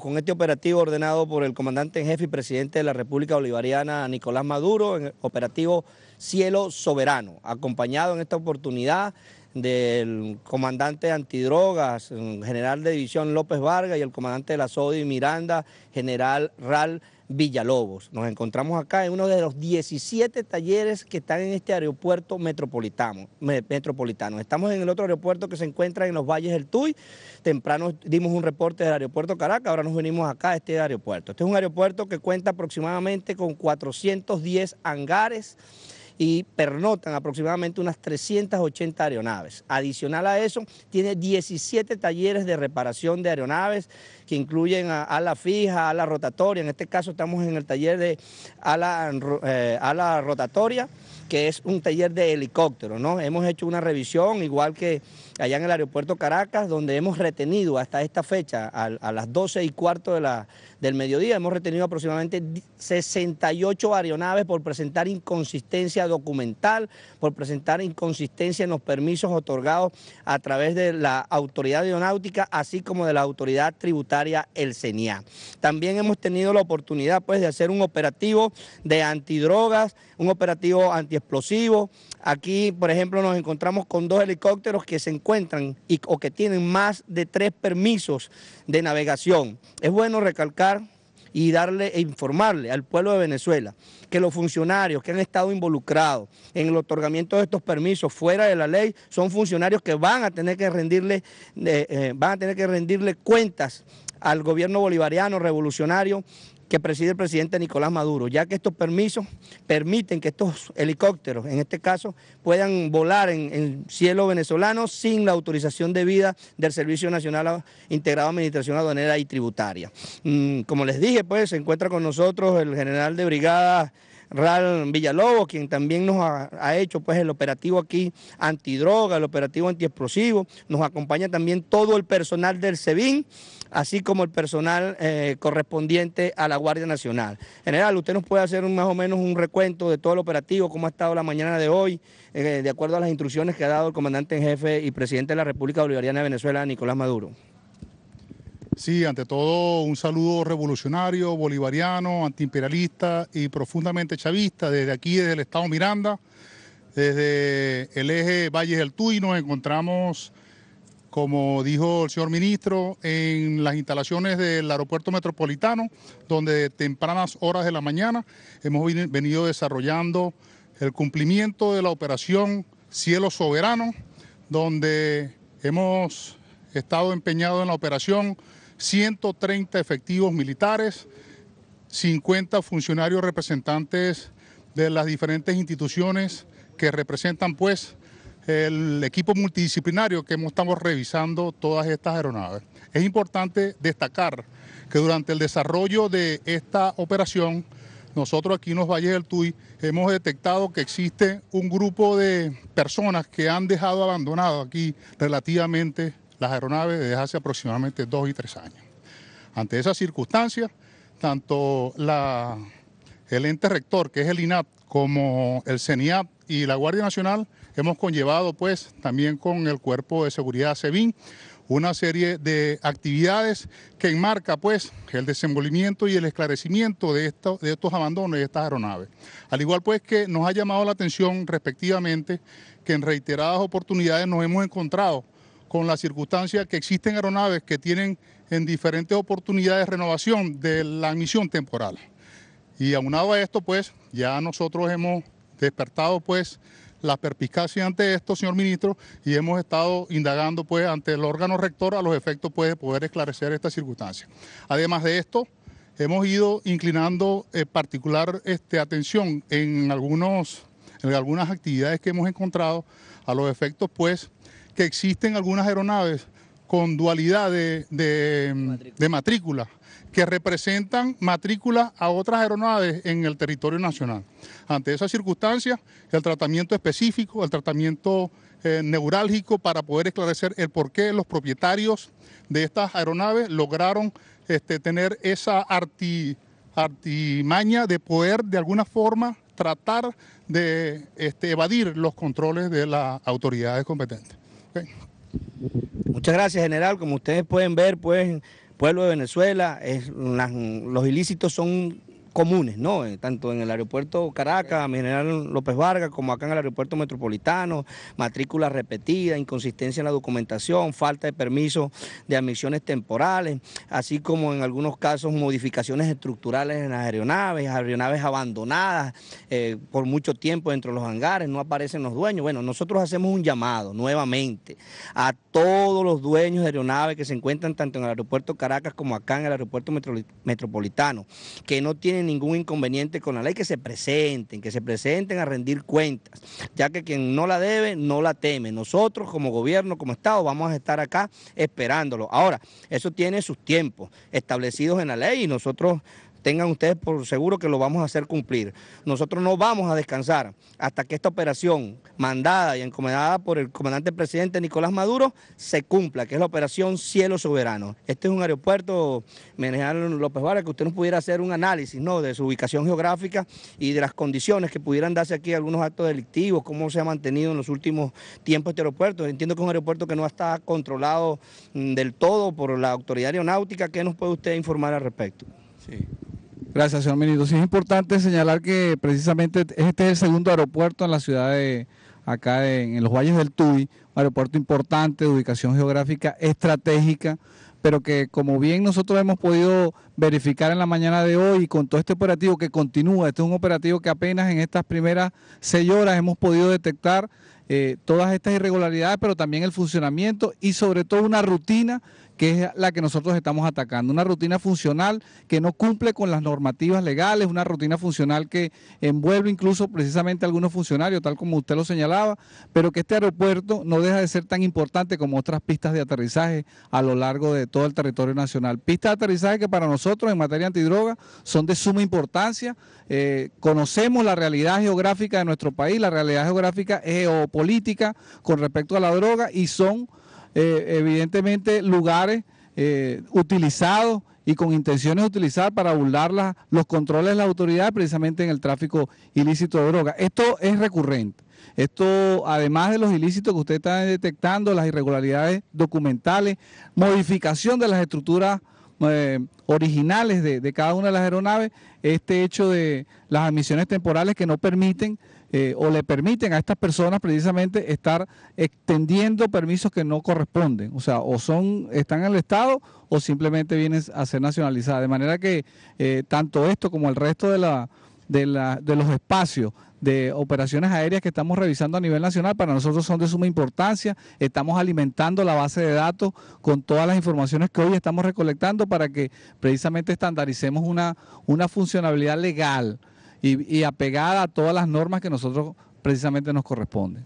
Con este operativo ordenado por el comandante en jefe y presidente de la República Bolivariana, Nicolás Maduro, en el operativo Cielo Soberano, acompañado en esta oportunidad del comandante de antidrogas, mm, general de división López Vargas, y el comandante de la SODI Miranda, general Ral Villalobos. Nos encontramos acá en uno de los 17 talleres que están en este aeropuerto metropolitano. metropolitano. Estamos en el otro aeropuerto que se encuentra en los valles del Tuy. Temprano dimos un reporte del aeropuerto Caracas, ahora nos venimos acá a este aeropuerto. Este es un aeropuerto que cuenta aproximadamente con 410 hangares y pernotan aproximadamente unas 380 aeronaves. Adicional a eso, tiene 17 talleres de reparación de aeronaves que incluyen a, fija, ala rotatoria. En este caso estamos en el taller de eh, ala, rotatoria que es un taller de helicóptero. ¿no? Hemos hecho una revisión, igual que allá en el aeropuerto Caracas, donde hemos retenido hasta esta fecha, a, a las 12 y cuarto de la, del mediodía. Hemos retenido aproximadamente 68 aeronaves por presentar inconsistencia documental, por presentar inconsistencia en los permisos otorgados a través de la autoridad aeronáutica, así como de la autoridad tributaria, el CENIA. También hemos tenido la oportunidad pues, de hacer un operativo de antidrogas, un operativo antiexplosivo, Aquí, por ejemplo, nos encontramos con dos helicópteros que se encuentran y, o que tienen más de tres permisos de navegación. Es bueno recalcar y darle e informarle al pueblo de Venezuela que los funcionarios que han estado involucrados en el otorgamiento de estos permisos fuera de la ley son funcionarios que van a tener que rendirle, eh, eh, van a tener que rendirle cuentas al gobierno bolivariano revolucionario que preside el presidente Nicolás Maduro, ya que estos permisos permiten que estos helicópteros, en este caso, puedan volar en, el cielo venezolano sin la autorización debida del Servicio Nacional Integrado de Administración Aduanera y Tributaria. Mm, como les dije, pues se encuentra con nosotros el general de brigada Ral Villalobos, quien también nos ha, hecho pues, el operativo aquí antidroga, el operativo antiexplosivo. Nos acompaña también todo el personal del SEBIN así como el personal eh, correspondiente a la Guardia Nacional. General, usted nos puede hacer más o menos un recuento de todo el operativo, cómo ha estado la mañana de hoy, eh, de acuerdo a las instrucciones que ha dado el comandante en jefe y presidente de la República Bolivariana de Venezuela, Nicolás Maduro. Sí, ante todo un saludo revolucionario, bolivariano, antiimperialista y profundamente chavista desde aquí, desde el Estado Miranda, desde el eje Valles del Tuy, nos encontramos como dijo el señor ministro, en las instalaciones del aeropuerto metropolitano, donde tempranas horas de la mañana hemos venido desarrollando el cumplimiento de la operación Cielo Soberano, donde hemos estado empeñados en la operación 130 efectivos militares, 50 funcionarios representantes de las diferentes instituciones que representan pues el equipo multidisciplinario que estamos revisando todas estas aeronaves. Es importante destacar que durante el desarrollo de esta operación, nosotros aquí en los Valles del Tui hemos detectado que existe un grupo de personas que han dejado abandonado aquí relativamente las aeronaves desde hace aproximadamente dos y tres años. Ante esas circunstancias, tanto la el ente rector, que es el INAP, como el CENIAP y la Guardia Nacional, hemos conllevado pues también con el Cuerpo de Seguridad SEBIN una serie de actividades que enmarca pues el desenvolvimiento y el esclarecimiento de, estos abandonos de estas aeronaves. Al igual pues que nos ha llamado la atención respectivamente que en reiteradas oportunidades nos hemos encontrado con la circunstancia que existen aeronaves que tienen en diferentes oportunidades renovación de la misión temporal. Y aunado a esto, pues ya nosotros hemos despertado pues la perpicacia ante esto, señor ministro, y hemos estado indagando pues ante el órgano rector a los efectos pues de poder esclarecer esta circunstancia. Además de esto, hemos ido inclinando eh, particular este, atención en, algunos, en algunas actividades que hemos encontrado a los efectos pues que existen algunas aeronaves con dualidad mm, de, matrícula. que representan matrícula a otras aeronaves en el territorio nacional. Ante esas circunstancias, el tratamiento específico, el tratamiento eh, neurálgico para poder esclarecer el por qué los propietarios de estas aeronaves lograron este, tener esa artimaña de poder de alguna forma tratar de este, evadir los controles de las autoridades competentes. Muchas gracias, general. Como ustedes pueden ver, pues, pueblo de Venezuela, es, los ilícitos son comunes, ¿no? Eh, tanto en el aeropuerto Caracas, General López Vargas, como acá en el aeropuerto metropolitano, matrícula repetida, inconsistencia en la documentación, falta de permiso de admisiones temporales, así como en algunos casos modificaciones estructurales en las aeronaves, aeronaves abandonadas eh, por mucho tiempo dentro de los hangares, no aparecen los dueños. Bueno, nosotros hacemos un llamado nuevamente a todos los dueños de aeronaves que se encuentran tanto en el aeropuerto Caracas como acá en el aeropuerto metropolitano, que no tienen ningún inconveniente con la ley, que se presenten, que se presenten a rendir cuentas, ya que quien no la debe, no la teme. Nosotros como gobierno, como Estado, vamos a estar acá esperándolo. Ahora, eso tiene sus tiempos establecidos en la ley y nosotros tengan ustedes por seguro que lo vamos a hacer cumplir. Nosotros no vamos a descansar hasta que esta operación mandada y encomendada por el comandante presidente Nicolás Maduro se cumpla, que es la operación Cielo Soberano. Este es un aeropuerto, Menejal López Vara, que usted nos pudiera hacer un análisis ¿no? de su ubicación geográfica y de las condiciones que pudieran darse aquí algunos actos delictivos, cómo se ha mantenido en los últimos tiempos este aeropuerto. Entiendo que es un aeropuerto que no está controlado mm, del todo por la autoridad aeronáutica. ¿Qué nos puede usted informar al respecto? Sí. Gracias, señor ministro. Sí es importante señalar que precisamente este es el segundo aeropuerto en la ciudad de acá en los valles del Tuy, un aeropuerto importante de ubicación geográfica estratégica, pero que como bien nosotros hemos podido verificar en la mañana de hoy con todo este operativo que continúa, este es un operativo que apenas en estas primeras seis horas hemos podido detectar eh, todas estas irregularidades, pero también el funcionamiento y sobre todo una rutina que es la que nosotros estamos atacando. Una rutina funcional que no cumple con las normativas legales, una rutina funcional que envuelve incluso precisamente a algunos funcionarios, tal como usted lo señalaba, pero que este aeropuerto no deja de ser tan importante como otras pistas de aterrizaje a lo largo de todo el territorio nacional. Pistas de aterrizaje que para nosotros en materia antidroga son de suma importancia. Eh, conocemos la realidad geográfica de nuestro país, la realidad geográfica geopolítica con respecto a la droga y son eh, evidentemente lugares eh, utilizados y con intenciones de utilizar para burlar los controles de la autoridad precisamente en el tráfico ilícito de drogas. Esto es recurrente. Esto, además de los ilícitos que usted está detectando, las irregularidades documentales, modificación de las estructuras eh, originales de, de, cada una de las aeronaves, este hecho de las admisiones temporales que no permiten eh, o le permiten a estas personas precisamente estar extendiendo permisos que no corresponden, o sea, o son están en el Estado o simplemente vienen a ser nacionalizadas, de manera que eh, tanto esto como el resto de la, de, de los espacios de operaciones aéreas que estamos revisando a nivel nacional para nosotros son de suma importancia. Estamos alimentando la base de datos con todas las informaciones que hoy estamos recolectando para que precisamente estandaricemos una, una funcionalidad legal y, apegada a todas las normas que nosotros precisamente nos corresponden.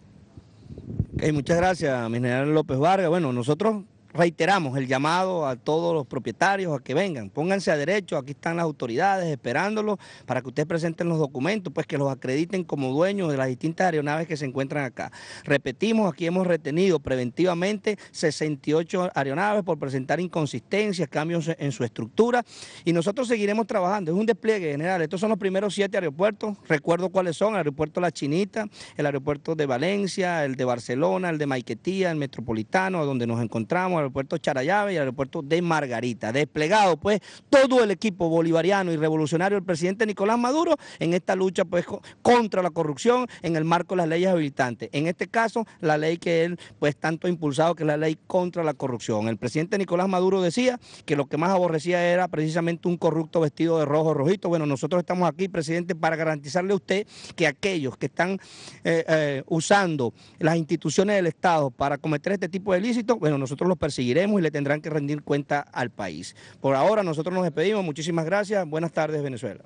muchas gracias, mi general López Vargas. Bueno, nosotros reiteramos el llamado a todos los propietarios a que vengan, pónganse a derecho, aquí están las autoridades esperándolos para que ustedes presenten los documentos, pues que los acrediten como dueños de las distintas aeronaves que se encuentran acá. Repetimos, aquí hemos retenido preventivamente 68 aeronaves por presentar inconsistencias, cambios en su estructura y nosotros seguiremos trabajando. Es un despliegue general. Estos son los primeros siete aeropuertos, recuerdo cuáles son, el aeropuerto La Chinita, el aeropuerto de Valencia, el de Barcelona, el de Maiquetía, el Metropolitano, donde nos encontramos, aeropuerto Charayave y el aeropuerto de Margarita. Desplegado pues todo el equipo bolivariano y revolucionario del presidente Nicolás Maduro en esta lucha pues contra la corrupción en el marco de las leyes habilitantes. En este caso, la ley que él pues tanto ha impulsado que es la ley contra la corrupción. El presidente Nicolás Maduro decía que lo que más aborrecía era precisamente un corrupto vestido de rojo rojito. Bueno, nosotros estamos aquí, presidente, para garantizarle a usted que aquellos que están eh, eh, usando las instituciones del Estado para cometer este tipo de ilícitos, bueno, nosotros los Seguiremos y le tendrán que rendir cuenta al país. Por ahora nosotros nos despedimos. Muchísimas gracias. Buenas tardes, Venezuela.